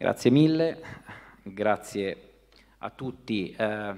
Grazie mille, grazie a tutti. Eh,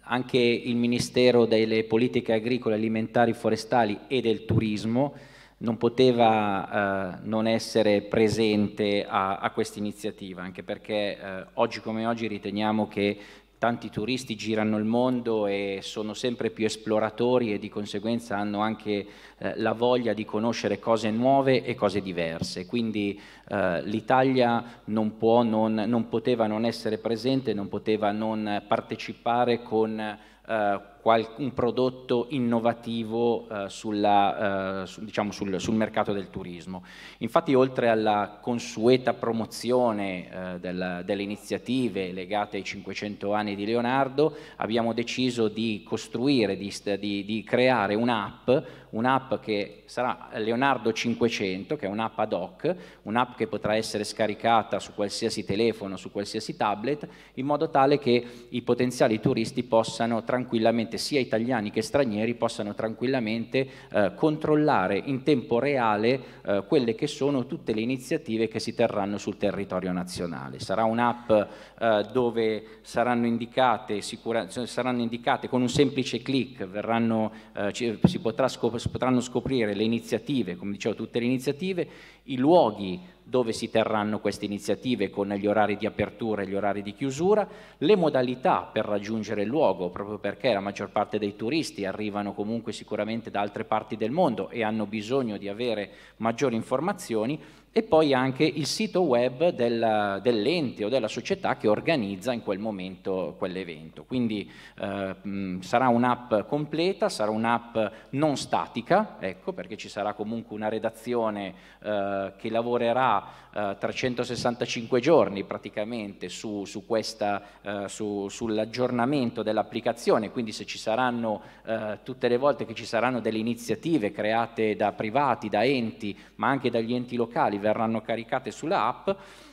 anche il Ministero delle Politiche Agricole, Alimentari, Forestali e del Turismo non poteva eh, non essere presente a, a questa iniziativa, anche perché eh, oggi come oggi riteniamo che tanti turisti girano il mondo e sono sempre più esploratori e di conseguenza hanno anche eh, la voglia di conoscere cose nuove e cose diverse. Quindi eh, l'Italia non, non, non poteva non essere presente, non poteva non eh, partecipare con eh, un prodotto innovativo eh, sulla, eh, su, diciamo sul, sul, mercato del turismo. Infatti oltre alla consueta promozione della, delle iniziative legate ai 500 anni di Leonardo abbiamo deciso di costruire, di, di, di creare un'app un'app che sarà Leonardo 500, che è un'app ad hoc, un'app che potrà essere scaricata su qualsiasi telefono, su qualsiasi tablet, in modo tale che i potenziali turisti possano tranquillamente, sia italiani che stranieri, possano tranquillamente eh, controllare in tempo reale eh, quelle che sono tutte le iniziative che si terranno sul territorio nazionale. Sarà un'app eh, dove saranno indicate, sicura, saranno indicate, con un semplice clic, verranno, eh, ci, si potrà scoprire potranno scoprire le iniziative, come dicevo tutte le iniziative, i luoghi dove si terranno queste iniziative con gli orari di apertura e gli orari di chiusura, le modalità per raggiungere il luogo, proprio perché la maggior parte dei turisti arrivano comunque sicuramente da altre parti del mondo e hanno bisogno di avere maggiori informazioni, e poi anche il sito web del, dell'ente o della società che organizza in quel momento quell'evento. Quindi eh, sarà un'app completa, sarà un'app non statica, ecco, perché ci sarà comunque una redazione eh, che lavorerà 365 eh, giorni praticamente su, su questa, eh, su, sull'aggiornamento dell'applicazione, quindi se ci saranno eh, tutte le volte che ci saranno delle iniziative create da privati, da enti, ma anche dagli enti locali, verranno caricate sulla app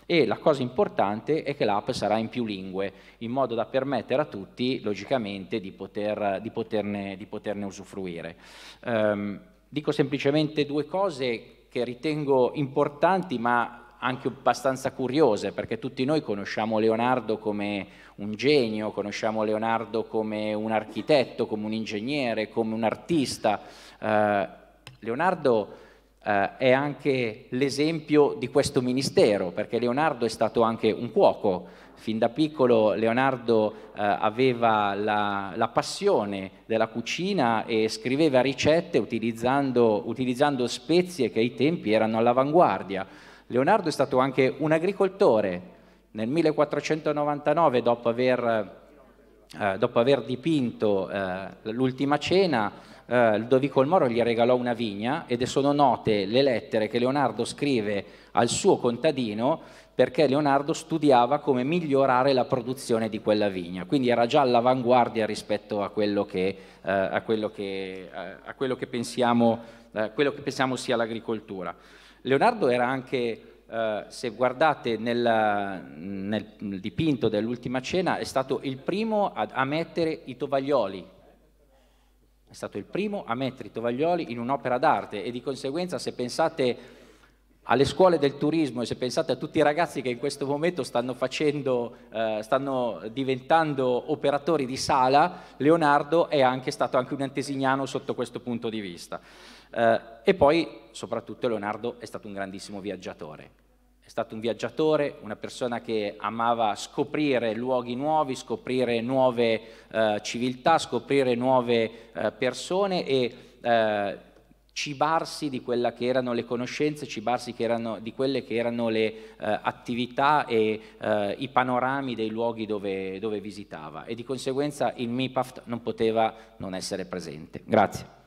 e la cosa importante è che l'app sarà in più lingue, in modo da permettere a tutti, logicamente, di, poter, di, poterne, di poterne, usufruire. Um, dico semplicemente due cose che ritengo importanti ma anche abbastanza curiose, perché tutti noi conosciamo Leonardo come un genio, conosciamo Leonardo come un architetto, come un ingegnere, come un artista. Eh, Leonardo eh, è anche l'esempio di questo ministero, perché Leonardo è stato anche un cuoco. Fin da piccolo Leonardo eh, aveva la, la, passione della cucina e scriveva ricette utilizzando, utilizzando spezie che ai tempi erano all'avanguardia. Leonardo è stato anche un agricoltore. Nel 1499, dopo aver, eh, dopo aver dipinto eh, l'ultima cena, eh, Ludovico il Moro gli regalò una vigna ed sono note le lettere che Leonardo scrive al suo contadino perché Leonardo studiava come migliorare la produzione di quella vigna, quindi era già all'avanguardia rispetto a quello che, eh, a quello che, eh, a quello che, pensiamo, eh, quello che pensiamo, sia l'agricoltura. Leonardo era anche Uh, se guardate nel, nel dipinto dell'ultima cena, è stato il primo ad, a mettere i tovaglioli è stato il primo a mettere i tovaglioli in un'opera d'arte e di conseguenza se pensate alle scuole del turismo e se pensate a tutti i ragazzi che in questo momento stanno, facendo, eh, stanno diventando operatori di sala, Leonardo è anche stato anche un antesignano sotto questo punto di vista. Eh, e poi, soprattutto, Leonardo è stato un grandissimo viaggiatore è stato un viaggiatore, una persona che amava scoprire luoghi nuovi, scoprire nuove eh, civiltà, scoprire nuove eh, persone e eh, cibarsi di quelle che erano le conoscenze, cibarsi erano, di quelle che erano le eh, attività e eh, i panorami dei luoghi dove, dove visitava e di conseguenza il MIPAFT non poteva non essere presente. Grazie.